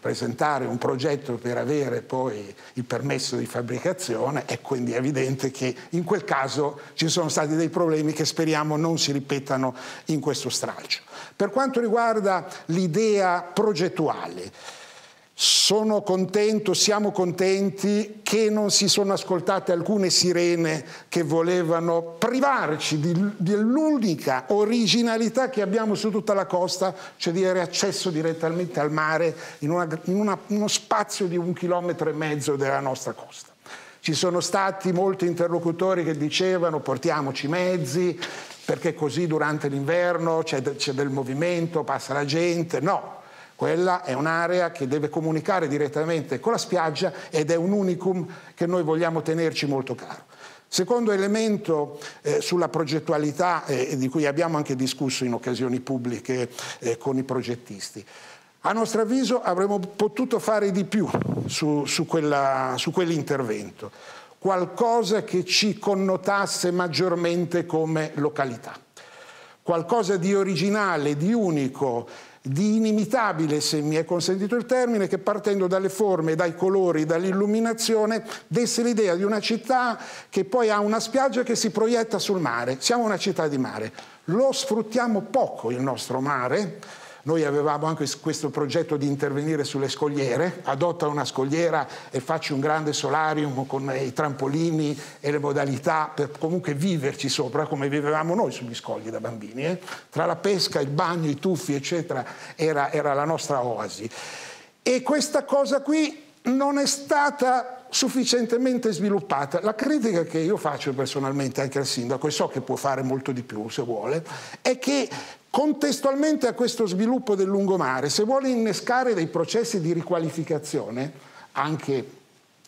Speaker 2: presentare un progetto per avere poi il permesso di fabbricazione è quindi evidente che in quel caso ci sono stati dei problemi che speriamo non si ripetano in questo stralcio. Per quanto riguarda l'idea progettuale, sono contento, siamo contenti che non si sono ascoltate alcune sirene che volevano privarci dell'unica originalità che abbiamo su tutta la costa, cioè di avere accesso direttamente al mare in, una, in una, uno spazio di un chilometro e mezzo della nostra costa. Ci sono stati molti interlocutori che dicevano portiamoci mezzi perché così durante l'inverno c'è, c'è del movimento, passa la gente. No, quella è un'area che deve comunicare direttamente con la spiaggia ed è un unicum che noi vogliamo tenerci molto caro. Secondo elemento eh, sulla progettualità eh, di cui abbiamo anche discusso in occasioni pubbliche eh, con i progettisti. A nostro avviso avremmo potuto fare di più su, su, quella, su quell'intervento, qualcosa che ci connotasse maggiormente come località, qualcosa di originale, di unico, di inimitabile, se mi è consentito il termine, che partendo dalle forme, dai colori, dall'illuminazione, desse l'idea di una città che poi ha una spiaggia che si proietta sul mare. Siamo una città di mare. Lo sfruttiamo poco il nostro mare, noi avevamo anche questo progetto di intervenire sulle scogliere, adotta una scogliera e facci un grande solarium con i trampolini e le modalità per comunque viverci sopra come vivevamo noi sugli scogli da bambini. Eh? Tra la pesca, il bagno, i tuffi, eccetera, era, era la nostra oasi. E questa cosa qui non è stata sufficientemente sviluppata. La critica che io faccio personalmente anche al sindaco, e so che può fare molto di più se vuole, è che Contestualmente a questo sviluppo del lungomare, se vuole innescare dei processi di riqualificazione, anche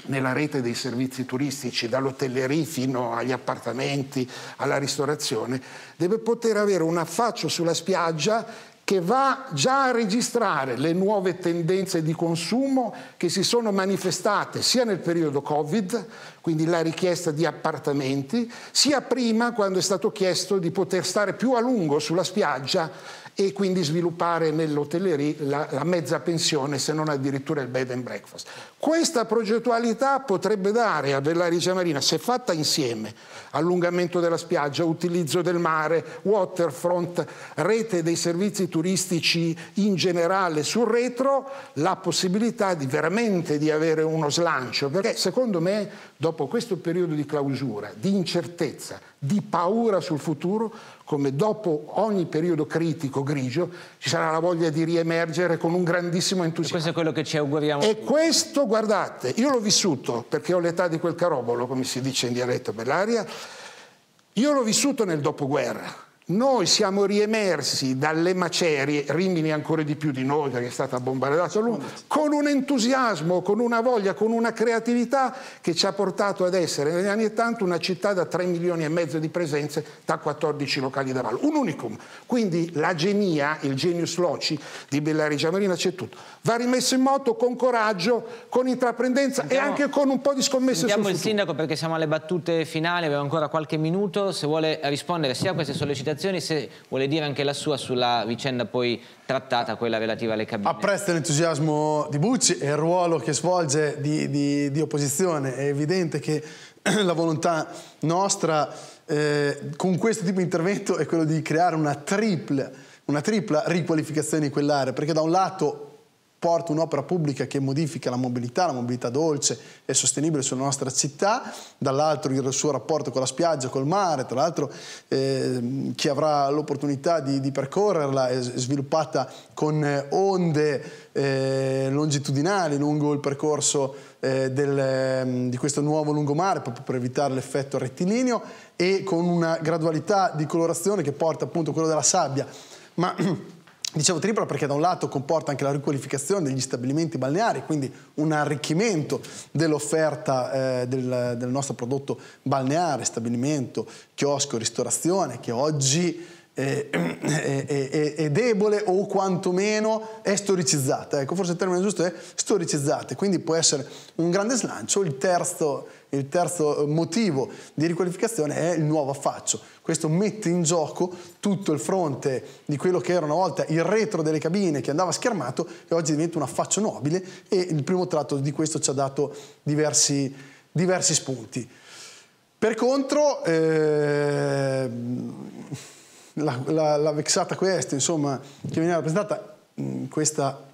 Speaker 2: nella rete dei servizi turistici, dall'hotellerie fino agli appartamenti, alla ristorazione, deve poter avere un affaccio sulla spiaggia che va già a registrare le nuove tendenze di consumo che si sono manifestate sia nel periodo Covid, quindi la richiesta di appartamenti, sia prima quando è stato chiesto di poter stare più a lungo sulla spiaggia e quindi sviluppare nell'hotellerie la, la, mezza pensione se non addirittura il bed and breakfast. Questa progettualità potrebbe dare a Vellarice Marina, se fatta insieme, allungamento della spiaggia, utilizzo del mare, waterfront, rete dei servizi turistici in generale sul retro, la possibilità di veramente di avere uno slancio, perché secondo me dopo questo periodo di clausura, di incertezza, di paura sul futuro, come dopo ogni periodo critico grigio ci sarà la voglia di riemergere con un grandissimo entusiasmo. E
Speaker 1: questo è quello che ci auguriamo.
Speaker 2: E questo, guardate, io l'ho vissuto perché ho l'età di quel carobolo, come si dice in dialetto Bellaria, io l'ho vissuto nel dopoguerra noi siamo riemersi dalle macerie, Rimini ancora di più di noi perché è stata bombardata, con un entusiasmo, con una voglia, con una creatività che ci ha portato ad essere negli anni 80 una città da 3 milioni e mezzo di presenze da 14 locali da Valle. Un unicum. Quindi la genia, il genius loci di Bellarigia Marina c'è tutto. Va rimesso in moto con coraggio, con intraprendenza andiamo, e anche con un po' di scommesse sul futuro. il
Speaker 1: sindaco perché siamo alle battute finali, abbiamo ancora qualche minuto, se vuole rispondere sia a queste sollecitazioni considerazioni, se vuole dire anche la sua sulla vicenda poi trattata, quella relativa alle cabine.
Speaker 4: Apprezzo l'entusiasmo di Bucci e il ruolo che svolge di, di, di opposizione. È evidente che la volontà nostra eh, con questo tipo di intervento è quello di creare una tripla, una tripla riqualificazione di quell'area, perché da un lato porta un'opera pubblica che modifica la mobilità, la mobilità dolce e sostenibile sulla nostra città, dall'altro il suo rapporto con la spiaggia, col mare, tra l'altro eh, chi avrà l'opportunità di, di, percorrerla è sviluppata con eh, onde eh, longitudinali lungo il percorso eh, del, ehm, di questo nuovo lungomare proprio per evitare l'effetto rettilineo e con una gradualità di colorazione che porta appunto quello della sabbia. Ma Dicevo tripla perché da un lato comporta anche la riqualificazione degli stabilimenti balneari, quindi un arricchimento dell'offerta eh, del, del, nostro prodotto balneare, stabilimento, chiosco, ristorazione, che oggi è, è, è, è debole o quantomeno è storicizzata. Ecco, forse il termine giusto è storicizzata, quindi può essere un grande slancio. Il terzo, il terzo eh, motivo di riqualificazione è il nuovo affaccio questo mette in gioco tutto il fronte di quello che era una volta il retro delle cabine che andava schermato e oggi diventa un affaccio nobile e il primo tratto di questo ci ha dato diversi, diversi spunti. Per contro, eh, la, la, la, vexata questa, insomma, che veniva rappresentata, questa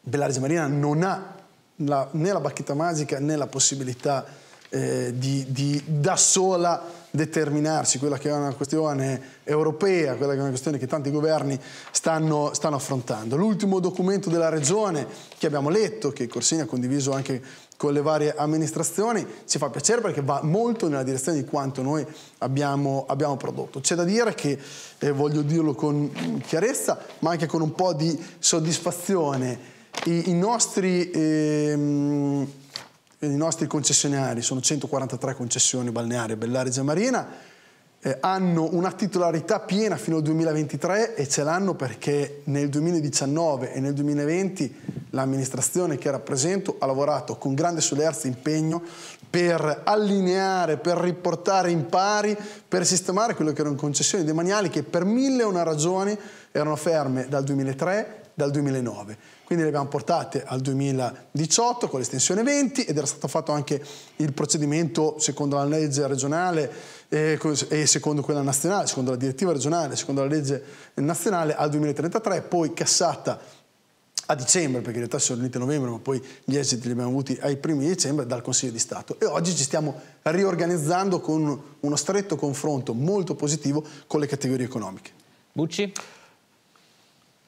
Speaker 4: Bellaris Marina non ha la, né la bacchetta magica né la possibilità eh, di, di da sola determinarsi quella che è una questione europea, quella che è una questione che tanti governi stanno, stanno affrontando. L'ultimo documento della regione che abbiamo letto, che Corsini ha condiviso anche con le varie amministrazioni, ci fa piacere perché va molto nella direzione di quanto noi abbiamo, abbiamo prodotto. C'è da dire che, eh, voglio dirlo con chiarezza, ma anche con un po' di soddisfazione, i, i nostri... Ehm, i nostri concessionari, sono 143 concessioni balneari a Bellari e Marina, eh, hanno una titolarità piena fino al 2023 e ce l'hanno perché nel 2019 e nel 2020 l'amministrazione che rappresento ha lavorato con grande solerzia e impegno per allineare, per riportare in pari, per sistemare quello che erano concessioni demaniali che per mille e una ragioni erano ferme dal 2003 dal 2009. Quindi le abbiamo portate al 2018 con l'estensione 20 ed era stato fatto anche il procedimento secondo la legge regionale eh, e, secondo quella nazionale, secondo la direttiva regionale, secondo la legge nazionale al 2033, poi cassata a dicembre, perché in realtà si sono riuniti a novembre, ma poi gli esiti li abbiamo avuti ai primi di dicembre dal Consiglio di Stato. E oggi ci stiamo riorganizzando con uno stretto confronto molto positivo con le categorie economiche. Bucci?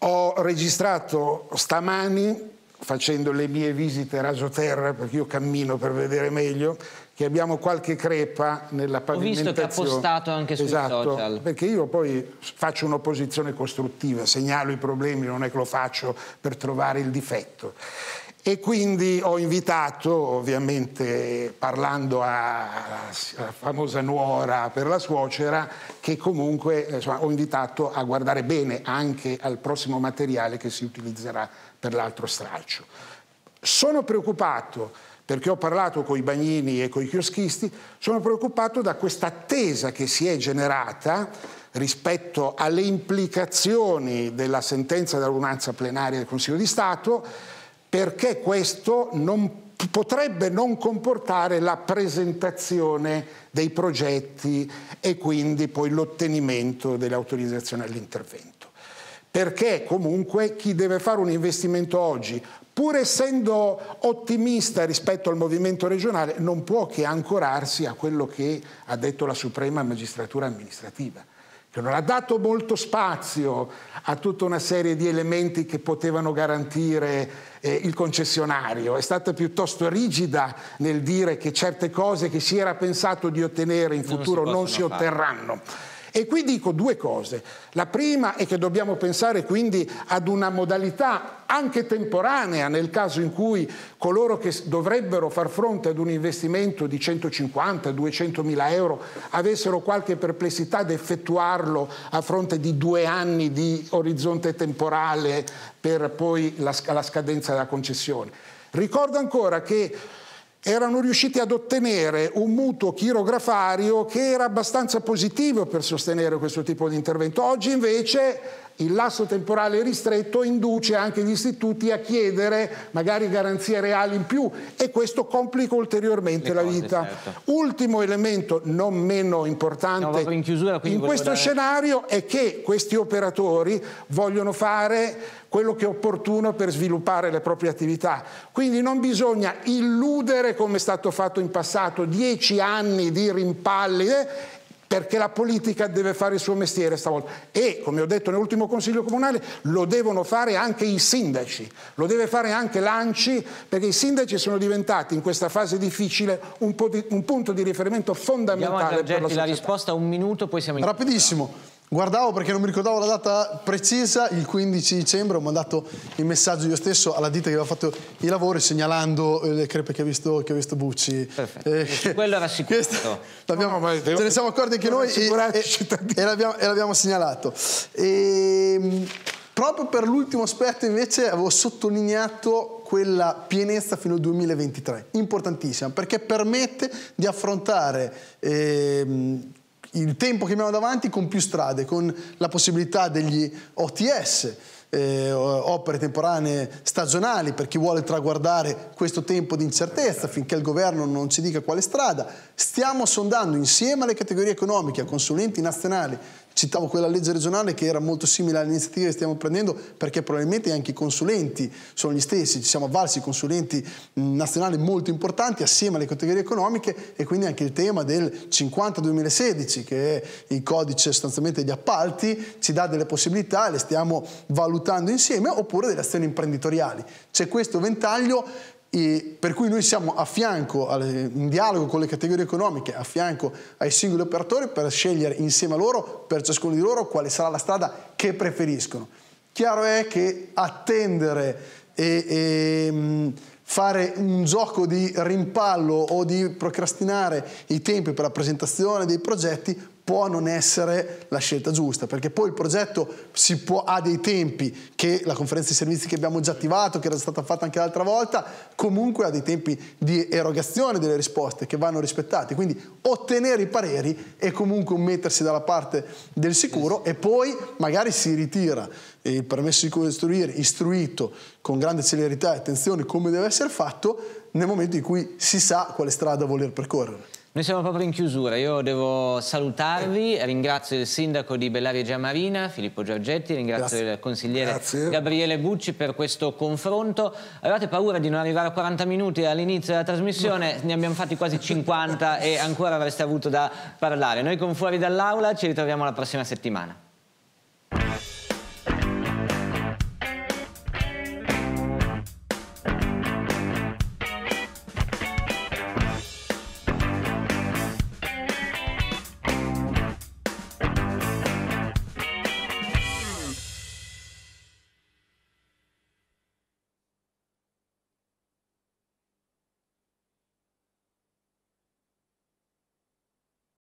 Speaker 4: Ho registrato
Speaker 2: stamani, facendo le mie visite a Rasoterra, perché io cammino per vedere meglio, che abbiamo qualche crepa nella pavimentazione. Ho visto che ha postato anche sui esatto, social. Perché io poi faccio un'opposizione costruttiva, segnalo i problemi, non è che lo faccio per trovare il difetto. E quindi ho invitato, ovviamente parlando alla famosa nuora per la suocera, che comunque insomma, ho invitato a guardare bene anche al prossimo materiale che si utilizzerà per l'altro stralcio. Sono preoccupato, perché ho parlato con i bagnini e con i chioschisti, sono preoccupato da questa attesa che si è generata rispetto alle implicazioni della sentenza dell'unanza plenaria del Consiglio di Stato perché questo non potrebbe non comportare la presentazione dei progetti e quindi poi l'ottenimento dell'autorizzazione all'intervento. Perché comunque chi deve fare un investimento oggi, pur essendo ottimista rispetto al movimento regionale, non può che ancorarsi a quello che ha detto la Suprema Magistratura amministrativa che non ha dato molto spazio a tutta una serie di elementi che potevano garantire eh, il concessionario, è stata piuttosto rigida nel dire che certe cose che si era pensato di ottenere in non futuro si non si, fare. otterranno. E qui dico due cose. La prima è che dobbiamo pensare quindi ad una modalità anche temporanea nel caso in cui coloro che dovrebbero far fronte ad un investimento di 150-200 mila euro avessero qualche perplessità ad effettuarlo a fronte di due anni di orizzonte temporale per poi la, la scadenza della concessione. Ricordo ancora che erano riusciti ad ottenere un mutuo chirografario che era abbastanza positivo per sostenere questo tipo di intervento. Oggi invece il lasso temporale ristretto induce anche gli istituti a chiedere magari garanzie reali in più e questo complica ulteriormente Le la vita. Certo. Ultimo elemento non meno importante no, in, chiusura, in questo dare... scenario è che questi operatori vogliono fare quello che è opportuno per sviluppare le proprie attività. Quindi non bisogna illudere come è stato fatto in passato, dieci anni di rimpalli eh, perché la politica deve fare il suo mestiere stavolta e, come ho detto nell'ultimo Consiglio Comunale, lo devono fare anche i sindaci, lo deve fare anche l'ANCI, perché i sindaci sono diventati in questa fase difficile un, po di,
Speaker 4: un punto di riferimento fondamentale per
Speaker 1: la società. La risposta a un minuto, poi siamo in
Speaker 4: Rapidissimo. Guardavo perché non mi ricordavo la data precisa, il 15 dicembre ho mandato il messaggio io stesso alla ditta che aveva fatto i lavori segnalando eh, le crepe che ha visto, visto Bucci. Perfetto, eh,
Speaker 1: quello era sicuro. No,
Speaker 4: no, ce ne siamo accorti anche noi e, e, e l'abbiamo segnalato. E, ehm, proprio per l'ultimo aspetto invece avevo sottolineato quella pienezza fino al 2023, importantissima, perché permette di affrontare... Eh, il tempo che abbiamo davanti con più strade, con la possibilità degli OTS, eh, opere temporanee stagionali per chi vuole traguardare questo tempo di incertezza finché il governo non ci dica quale strada. Stiamo sondando insieme alle categorie economiche, a consulenti nazionali Citavo quella legge regionale che era molto simile alle iniziative che stiamo prendendo perché probabilmente anche i consulenti sono gli stessi, ci siamo avvalsi consulenti nazionali molto importanti assieme alle categorie economiche e quindi anche il tema del 50-2016 che è il codice sostanzialmente degli appalti ci dà delle possibilità, le stiamo valutando insieme oppure delle azioni imprenditoriali. C'è questo ventaglio e per cui noi siamo a fianco, in dialogo con le categorie economiche, a fianco ai singoli operatori per scegliere insieme a loro, per ciascuno di loro, quale sarà la strada che preferiscono. Chiaro è che attendere e, e mm, fare un gioco di rimpallo o di procrastinare i tempi per la presentazione dei progetti può non essere la scelta giusta, perché poi il progetto può, ha dei tempi che la conferenza di servizi che abbiamo già attivato, che era stata fatta anche l'altra volta, comunque ha dei tempi di erogazione delle risposte che vanno rispettati, quindi ottenere i pareri è comunque un mettersi dalla parte del sicuro e poi magari si ritira il permesso di costruire istruito con grande celerità e attenzione come deve essere fatto nel momento in cui si sa quale strada voler percorrere.
Speaker 1: Noi siamo proprio in chiusura, io devo salutarvi, ringrazio il sindaco di Bellaria Giamarina, Filippo Giorgetti, ringrazio Grazie. il consigliere Grazie. Gabriele Bucci per questo confronto. Avevate paura di non arrivare a 40 minuti all'inizio della trasmissione, ne abbiamo fatti quasi 50 e ancora avreste avuto da parlare. Noi con Fuori dall'Aula ci ritroviamo la prossima settimana.